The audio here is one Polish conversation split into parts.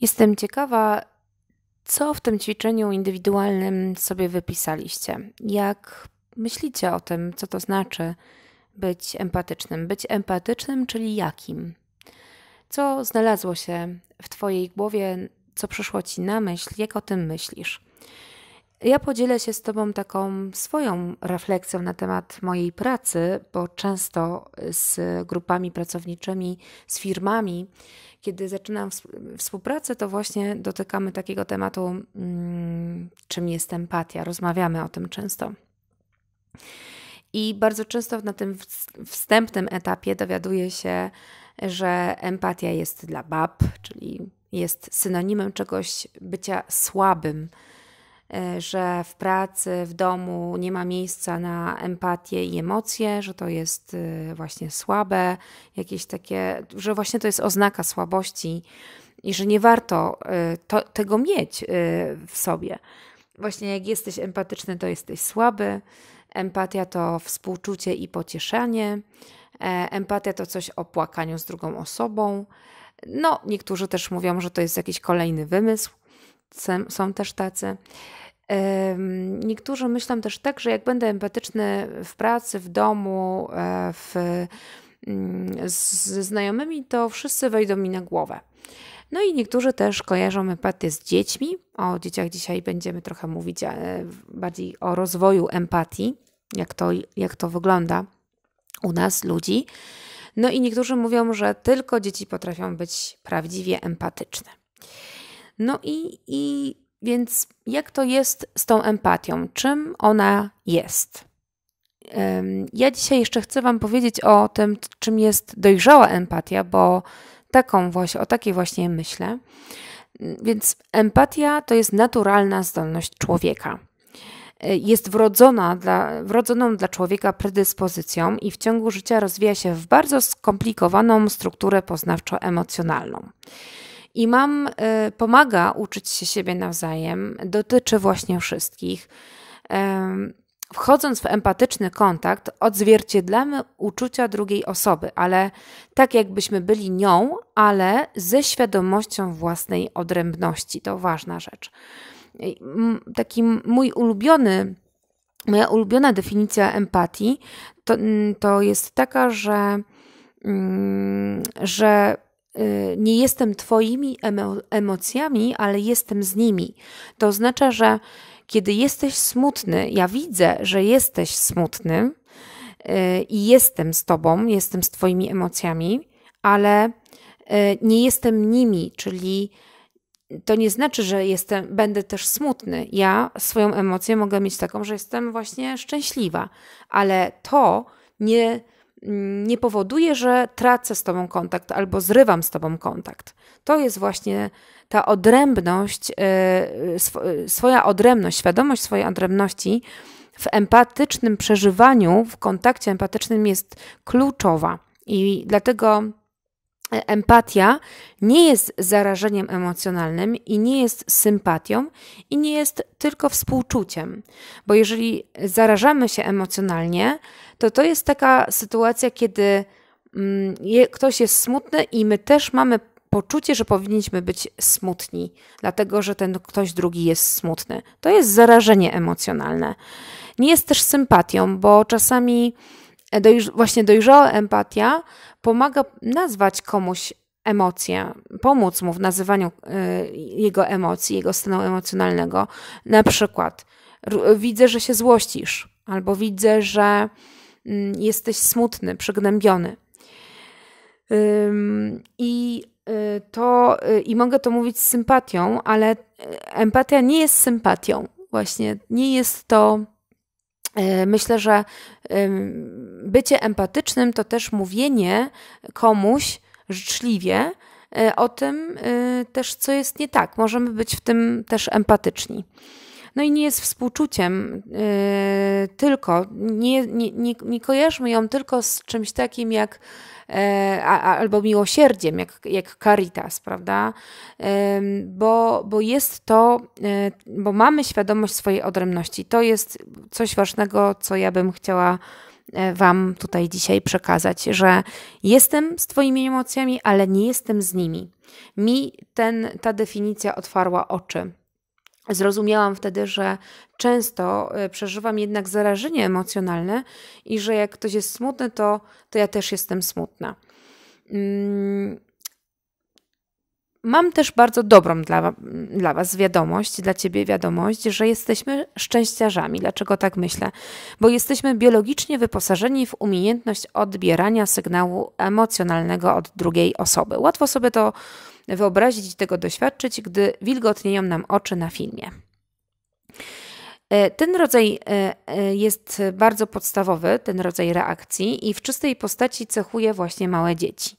Jestem ciekawa, co w tym ćwiczeniu indywidualnym sobie wypisaliście. Jak myślicie o tym, co to znaczy być empatycznym? Być empatycznym, czyli jakim? Co znalazło się w Twojej głowie, co przyszło Ci na myśl, jak o tym myślisz? Ja podzielę się z Tobą taką swoją refleksją na temat mojej pracy, bo często z grupami pracowniczymi, z firmami, kiedy zaczynam współpracę, to właśnie dotykamy takiego tematu, mm, czym jest empatia. Rozmawiamy o tym często. I bardzo często na tym wstępnym etapie dowiaduję się, że empatia jest dla bab, czyli jest synonimem czegoś bycia słabym E, że w pracy, w domu nie ma miejsca na empatię i emocje, że to jest e, właśnie słabe, jakieś takie, że właśnie to jest oznaka słabości i że nie warto e, to, tego mieć w sobie. Właśnie jak jesteś empatyczny, to jesteś słaby. Empatia to współczucie i pocieszanie. Empatia to coś o płakaniu z drugą osobą. No, niektórzy też mówią, że to jest jakiś kolejny wymysł są też tacy. Niektórzy myślą też tak, że jak będę empatyczny w pracy, w domu, e, w, mm, ze znajomymi, to wszyscy wejdą mi na głowę. No i niektórzy też kojarzą empatię z dziećmi. O dzieciach dzisiaj będziemy trochę mówić e, bardziej o rozwoju empatii, jak to, jak to wygląda u nas, ludzi. No i niektórzy mówią, że tylko dzieci potrafią być prawdziwie empatyczne. No i, i więc jak to jest z tą empatią? Czym ona jest? Ja dzisiaj jeszcze chcę Wam powiedzieć o tym, czym jest dojrzała empatia, bo taką właśnie, o takiej właśnie myślę. Więc empatia to jest naturalna zdolność człowieka. E, jest wrodzona dla, wrodzoną dla człowieka predyspozycją i w ciągu życia rozwija się w bardzo skomplikowaną strukturę poznawczo-emocjonalną. I mam y, pomaga uczyć się siebie nawzajem, dotyczy właśnie wszystkich. Wchodząc w empatyczny kontakt, odzwierciedlamy uczucia drugiej osoby, ale tak jakbyśmy byli nią, ale ze świadomością własnej odrębności. To ważna rzecz. Taki mój ulubiony, moja ulubiona definicja empatii to, mm, to jest taka, że, mm, że Y, nie jestem Twoimi emo emocjami, ale jestem z nimi. To oznacza, że kiedy jesteś smutny, ja widzę, że jesteś smutny y, i jestem z Tobą, jestem z Twoimi emocjami, ale y, nie jestem nimi, czyli to nie znaczy, że jestem, będę też smutny. Ja swoją emocję mogę mieć taką, że jestem właśnie szczęśliwa, ale to nie Mm, nie powoduje, że tracę z Tobą kontakt albo zrywam z Tobą kontakt. To jest właśnie ta odrębność, e, e, swoja odrębność, świadomość swojej odrębności w empatycznym przeżywaniu, w kontakcie empatycznym jest kluczowa. I dlatego empatia nie jest zarażeniem emocjonalnym i nie jest sympatią i nie jest tylko współczuciem. Bo jeżeli zarażamy się emocjonalnie, to to jest taka sytuacja, kiedy mm, ktoś jest smutny i my też mamy poczucie, że powinniśmy być smutni, dlatego że ten ktoś drugi jest smutny. To jest zarażenie emocjonalne. Nie jest też sympatią, bo czasami właśnie dojrzała empatia pomaga nazwać komuś emocje, pomóc mu w nazywaniu y, jego emocji, jego stanu emocjonalnego. Na przykład, widzę, że się złościsz, albo widzę, że mm, jesteś smutny, przygnębiony. I y, to, y, i mogę to mówić z sympatią, ale empatia nie jest sympatią. Właśnie nie jest to E, myślę, że bycie empatycznym to też mówienie komuś życzliwie e, o tym e, też, co jest nie tak. Możemy być w tym też empatyczni. No i nie jest współczuciem yy, tylko, nie, nie, nie, nie kojarzmy ją tylko z czymś takim jak e, albo miłosierdziem, jak, jak caritas, prawda? Bo, bo jest to, e, bo mamy świadomość swojej odrębności. To jest coś ważnego, co ja bym chciała e, Wam tutaj dzisiaj przekazać, że jestem z Twoimi emocjami, ale nie jestem z nimi. Mi ten, ta definicja otwarła oczy. Zrozumiałam wtedy, że często y, przeżywam jednak zarażenie emocjonalne i że jak ktoś jest smutny, to, to ja też jestem smutna. Mm, mam też bardzo dobrą dla, dla Was wiadomość, dla Ciebie wiadomość, że jesteśmy szczęściarzami. Dlaczego tak myślę? Bo jesteśmy biologicznie wyposażeni w umiejętność odbierania sygnału emocjonalnego od drugiej osoby. Łatwo sobie to wyobrazić i tego doświadczyć, gdy wilgotnieją nam oczy na filmie. E, ten rodzaj e, e, jest bardzo podstawowy, ten rodzaj reakcji, i w czystej postaci cechuje właśnie małe dzieci.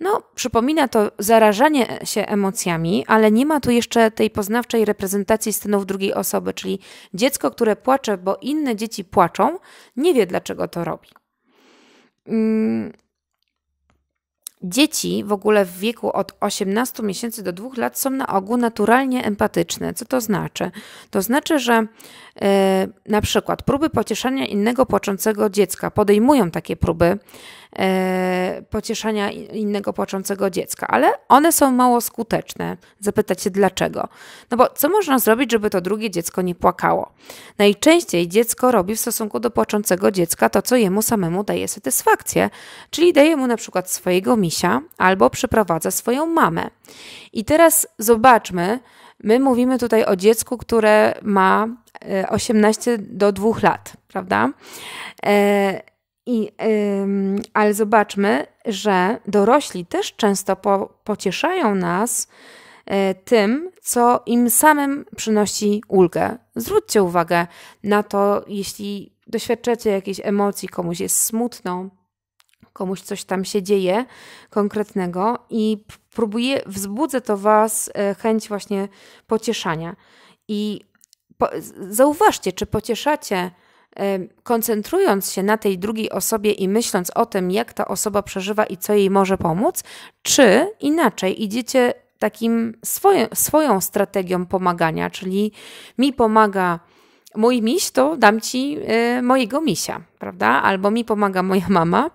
No, przypomina to zarażanie się emocjami, ale nie ma tu jeszcze tej poznawczej reprezentacji stanów drugiej osoby, czyli dziecko, które płacze, bo inne dzieci płaczą, nie wie dlaczego to robi. Mm, Dzieci w ogóle w wieku od 18 miesięcy do 2 lat są na ogół naturalnie empatyczne. Co to znaczy? To znaczy, że yy, na przykład próby pocieszania innego płaczącego dziecka podejmują takie próby E, pocieszania innego płaczącego dziecka, ale one są mało skuteczne. Zapytać się dlaczego. No bo co można zrobić, żeby to drugie dziecko nie płakało? Najczęściej dziecko robi w stosunku do płaczącego dziecka to, co jemu samemu daje satysfakcję, czyli daje mu na przykład swojego misia albo przyprowadza swoją mamę. I teraz zobaczmy, My mówimy tutaj o dziecku, które ma 18 e, do 2 lat, prawda? E i, ym, ale zobaczmy, że dorośli też często po, pocieszają nas y, tym, co im samym przynosi ulgę. Zwróćcie uwagę na to, jeśli doświadczacie jakiejś emocji, komuś jest smutno, komuś coś tam się dzieje konkretnego i próbuje, wzbudzę to Was e, chęć właśnie pocieszania. I po, zauważcie, czy pocieszacie koncentrując się na tej drugiej osobie i myśląc o tym, jak ta osoba przeżywa i co jej może pomóc, czy inaczej idziecie takim swoje, swoją strategią pomagania, czyli mi pomaga mój miś, to dam ci y, mojego misia, prawda? Albo mi pomaga moja mama,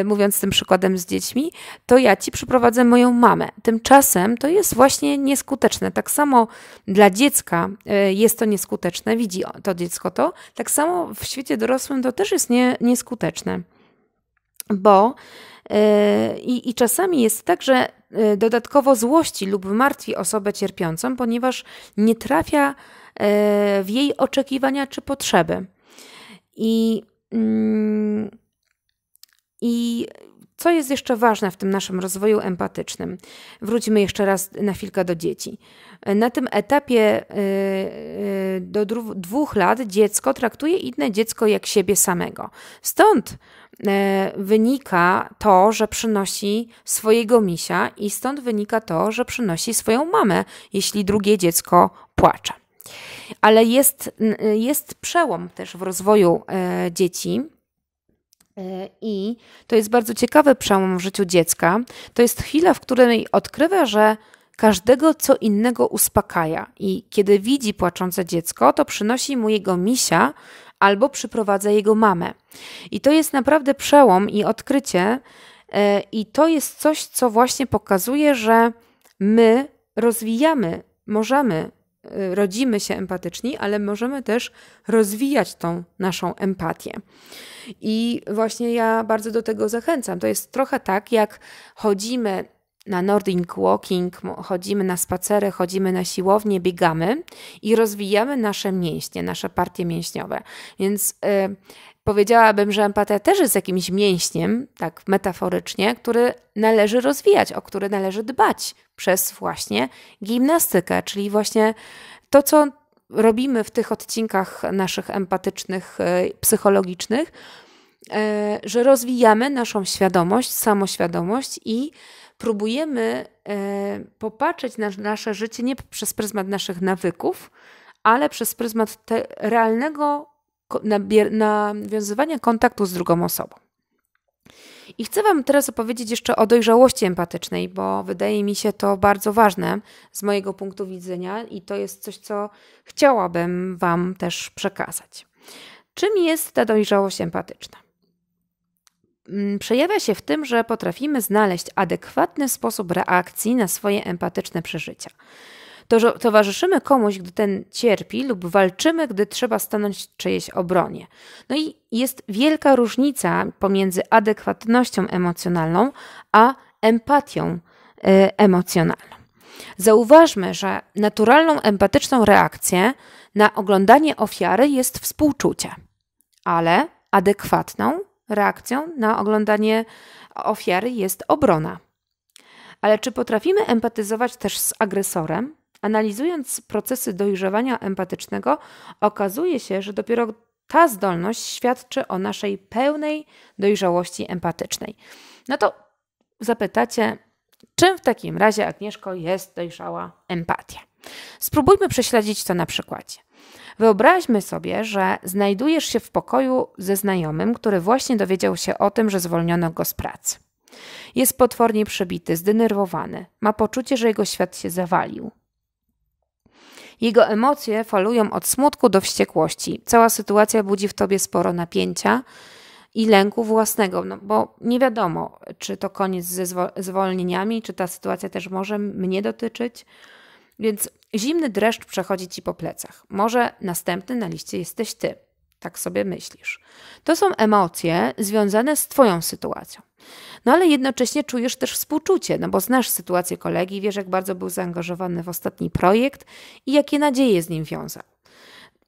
y, mówiąc tym przykładem z dziećmi, to ja ci przyprowadzę moją mamę. Tymczasem to jest właśnie nieskuteczne. Tak samo dla dziecka y, jest to nieskuteczne, widzi to dziecko to, tak samo w świecie dorosłym to też jest nie, nieskuteczne. Bo y, i, I czasami jest tak, że y, dodatkowo złości lub martwi osobę cierpiącą, ponieważ nie trafia E, w jej oczekiwania czy potrzeby. I, mm, I co jest jeszcze ważne w tym naszym rozwoju empatycznym? Wróćmy jeszcze raz na chwilkę do dzieci. Na tym etapie e, e, do dwóch lat dziecko traktuje inne dziecko jak siebie samego. Stąd wynika to, że przynosi swojego misia, i stąd wynika to, że przynosi swoją mamę, jeśli drugie dziecko płacze. Ale jest, jest przełom też w rozwoju e, dzieci. E, I to jest bardzo ciekawy przełom w życiu dziecka. To jest chwila, w której odkrywa, że każdego co innego uspokaja. I kiedy widzi płaczące dziecko, to przynosi mu jego misia albo przyprowadza jego mamę. I to jest naprawdę przełom i odkrycie. E, I to jest coś, co właśnie pokazuje, że my rozwijamy, możemy Y, rodzimy się empatyczni, ale możemy też rozwijać tą naszą empatię. I właśnie ja bardzo do tego zachęcam. To jest trochę tak, jak chodzimy na Nordic Walking, chodzimy na spacery, chodzimy na siłownię, biegamy i rozwijamy nasze mięśnie, nasze partie mięśniowe. Więc y, powiedziałabym, że empatia też jest jakimś mięśniem, tak metaforycznie, który należy rozwijać, o który należy dbać przez właśnie gimnastykę, czyli właśnie to, co robimy w tych odcinkach naszych empatycznych, y, psychologicznych, y, że rozwijamy naszą świadomość, samoświadomość i próbujemy e, popatrzeć na nasze życie nie przez pryzmat naszych nawyków, ale przez pryzmat realnego nawiązywania kontaktu z drugą osobą. I chcę Wam teraz opowiedzieć jeszcze o dojrzałości empatycznej, bo wydaje mi się to bardzo ważne z mojego punktu widzenia i to jest coś, co chciałabym Wam też przekazać. Czym jest ta dojrzałość empatyczna? Mm, przejawia się w tym, że potrafimy znaleźć adekwatny sposób reakcji na swoje empatyczne przeżycia. To, że towarzyszymy komuś, gdy ten cierpi, lub walczymy, gdy trzeba stanąć w czyjejś obronie. No i jest wielka różnica pomiędzy adekwatnością emocjonalną a empatią e, emocjonalną. Zauważmy, że naturalną empatyczną reakcję na oglądanie ofiary jest współczucie, ale adekwatną Reakcją na oglądanie ofiary jest obrona. Ale czy potrafimy empatyzować też z agresorem? Analizując procesy dojrzewania empatycznego, okazuje się, że dopiero ta zdolność świadczy o naszej pełnej dojrzałości empatycznej. No to zapytacie, czym w takim razie, Agnieszko, jest dojrzała empatia? Spróbujmy prześledzić to na przykładzie. Wyobraźmy sobie, że znajdujesz się w pokoju ze znajomym, który właśnie dowiedział się o tym, że zwolniono go z pracy. Jest potwornie przebity, zdenerwowany, ma poczucie, że jego świat się zawalił. Jego emocje falują od smutku do wściekłości. Cała sytuacja budzi w tobie sporo napięcia i lęku własnego, no bo nie wiadomo, czy to koniec ze zwolnieniami, czy ta sytuacja też może mnie dotyczyć. Więc zimny dreszcz przechodzi ci po plecach. Może następny na liście jesteś ty. Tak sobie myślisz. To są emocje związane z Twoją sytuacją. No ale jednocześnie czujesz też współczucie, no bo znasz sytuację kolegi, wiesz, jak bardzo był zaangażowany w ostatni projekt i jakie nadzieje z nim wiązał.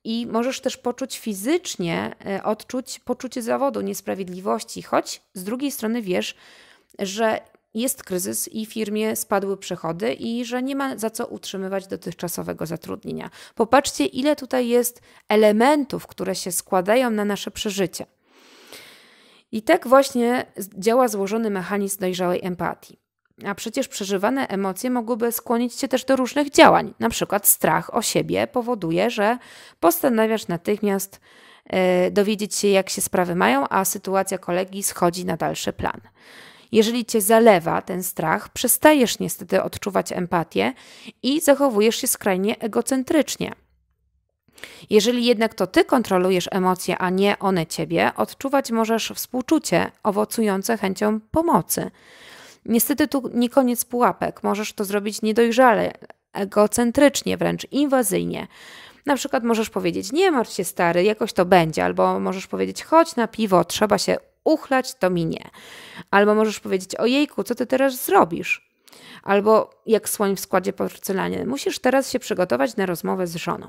I możesz też poczuć fizycznie, e, odczuć poczucie zawodu, niesprawiedliwości, choć z drugiej strony wiesz, że jest kryzys i firmie spadły przychody i że nie ma za co utrzymywać dotychczasowego zatrudnienia. Popatrzcie, ile tutaj jest elementów, które się składają na nasze przeżycie. I tak właśnie działa złożony mechanizm dojrzałej empatii. A przecież przeżywane emocje mogłyby skłonić cię też do różnych działań. Na przykład strach o siebie powoduje, że postanawiasz natychmiast yy, dowiedzieć się, jak się sprawy mają, a sytuacja kolegi schodzi na dalszy plan. Jeżeli cię zalewa ten strach, przestajesz niestety odczuwać empatię i zachowujesz się skrajnie egocentrycznie. Jeżeli jednak to ty kontrolujesz emocje, a nie one ciebie, odczuwać możesz współczucie owocujące chęcią pomocy. Niestety tu nie koniec pułapek. Możesz to zrobić niedojrzale, egocentrycznie, wręcz inwazyjnie. Na przykład możesz powiedzieć: Nie martw się, stary, jakoś to będzie, albo możesz powiedzieć: Chodź na piwo, trzeba się uchlać, to mi nie. Albo możesz powiedzieć, ojejku, co ty teraz zrobisz? Albo jak słoń w składzie porcelanie. musisz teraz się przygotować na rozmowę z żoną.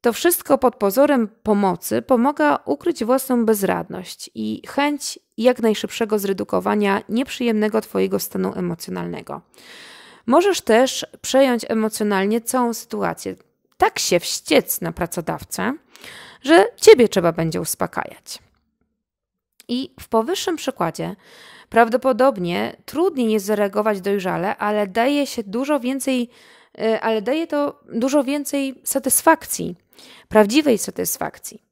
To wszystko pod pozorem pomocy pomaga ukryć własną bezradność i chęć jak najszybszego zredukowania nieprzyjemnego Twojego stanu emocjonalnego. Możesz też przejąć emocjonalnie całą sytuację. Tak się wściec na pracodawcę, że Ciebie trzeba będzie uspokajać. I w powyższym przykładzie prawdopodobnie trudniej jest zareagować dojrzale, ale daje się dużo więcej, y, ale daje to dużo więcej satysfakcji, prawdziwej satysfakcji.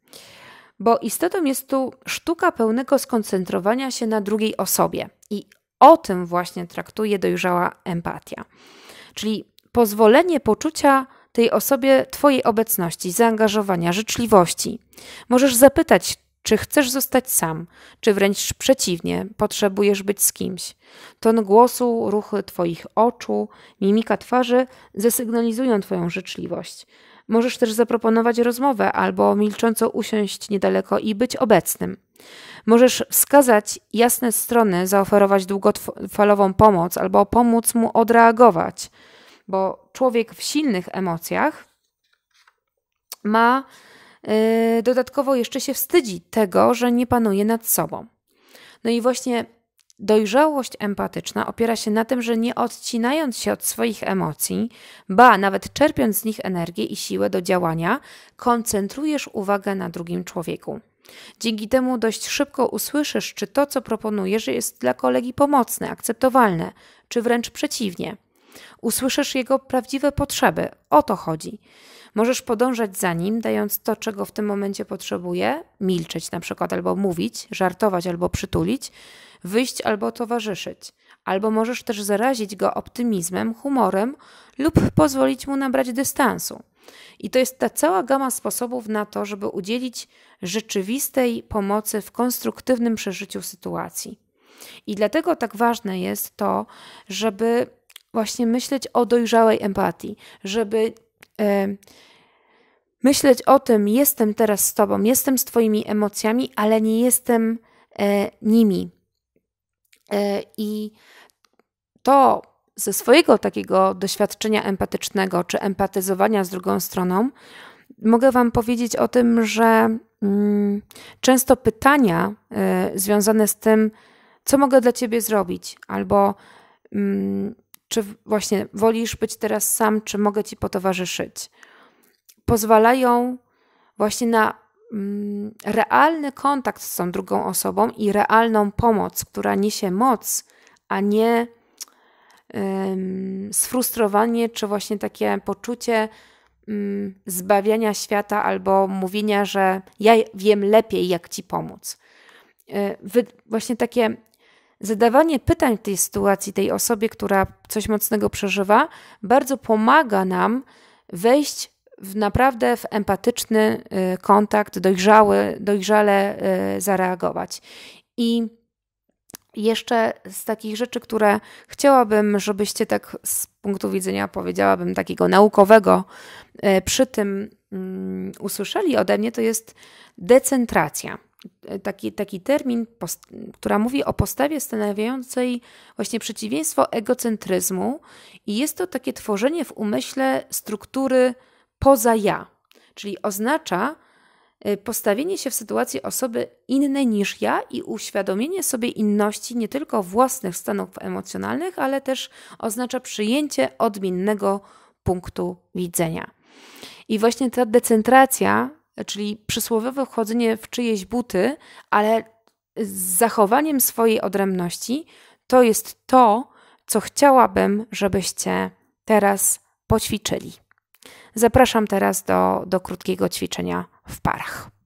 Bo istotą jest tu sztuka pełnego skoncentrowania się na drugiej osobie. I o tym właśnie traktuje dojrzała empatia. Czyli pozwolenie poczucia tej osobie Twojej obecności, zaangażowania, życzliwości. Możesz zapytać czy chcesz zostać sam, czy wręcz przeciwnie, potrzebujesz być z kimś? Ton głosu, ruchy Twoich oczu, mimika twarzy zasygnalizują Twoją życzliwość. Możesz też zaproponować rozmowę albo milcząco usiąść niedaleko i być obecnym. Możesz wskazać jasne strony, zaoferować długofalową pomoc albo pomóc mu odreagować, bo człowiek w silnych emocjach ma Yy, dodatkowo jeszcze się wstydzi tego, że nie panuje nad sobą. No i właśnie dojrzałość empatyczna opiera się na tym, że nie odcinając się od swoich emocji, ba, nawet czerpiąc z nich energię i siłę do działania, koncentrujesz uwagę na drugim człowieku. Dzięki temu dość szybko usłyszysz, czy to, co proponujesz, jest dla kolegi pomocne, akceptowalne, czy wręcz przeciwnie. Usłyszysz jego prawdziwe potrzeby. O to chodzi. Możesz podążać za nim, dając to, czego w tym momencie potrzebuje, milczeć na przykład, albo mówić, żartować, albo przytulić, wyjść albo towarzyszyć. Albo możesz też zarazić go optymizmem, humorem lub pozwolić mu nabrać dystansu. I to jest ta cała gama sposobów na to, żeby udzielić rzeczywistej pomocy w konstruktywnym przeżyciu sytuacji. I dlatego tak ważne jest to, żeby właśnie myśleć o dojrzałej empatii, żeby Y, myśleć o tym, jestem teraz z Tobą, jestem z Twoimi emocjami, ale nie jestem e, nimi. E, I to ze swojego takiego doświadczenia empatycznego czy empatyzowania z drugą stroną, mogę Wam powiedzieć o tym, że mm, często pytania y, związane z tym, co mogę dla Ciebie zrobić, albo mm, czy właśnie wolisz być teraz sam, czy mogę ci potowarzyszyć, pozwalają właśnie na mm, realny kontakt z tą drugą osobą i realną pomoc, która niesie moc, a nie sfrustrowanie, czy właśnie takie poczucie mm, zbawiania świata albo mówienia, że ja wiem lepiej, jak ci pomóc. E, właśnie takie zadawanie pytań w tej sytuacji, tej osobie, która coś mocnego przeżywa, bardzo pomaga nam wejść w naprawdę w empatyczny y, kontakt, dojrzały, dojrzale y, zareagować. I jeszcze z takich rzeczy, które chciałabym, żebyście tak z punktu widzenia, powiedziałabym, takiego naukowego, y, przy tym mm, usłyszeli ode mnie, to jest decentracja. E, taki, taki termin, która mówi o postawie stanowiącej właśnie przeciwieństwo egocentryzmu, i jest to takie tworzenie w umyśle struktury poza ja, czyli oznacza e, postawienie się w sytuacji osoby innej niż ja i uświadomienie sobie inności nie tylko własnych stanów emocjonalnych, ale też oznacza przyjęcie odmiennego punktu widzenia. I właśnie ta decentracja czyli przysłowiowe wchodzenie w czyjeś buty, ale z zachowaniem swojej odrębności, to jest to, co chciałabym, żebyście teraz poćwiczyli. Zapraszam teraz do, do krótkiego ćwiczenia w parach.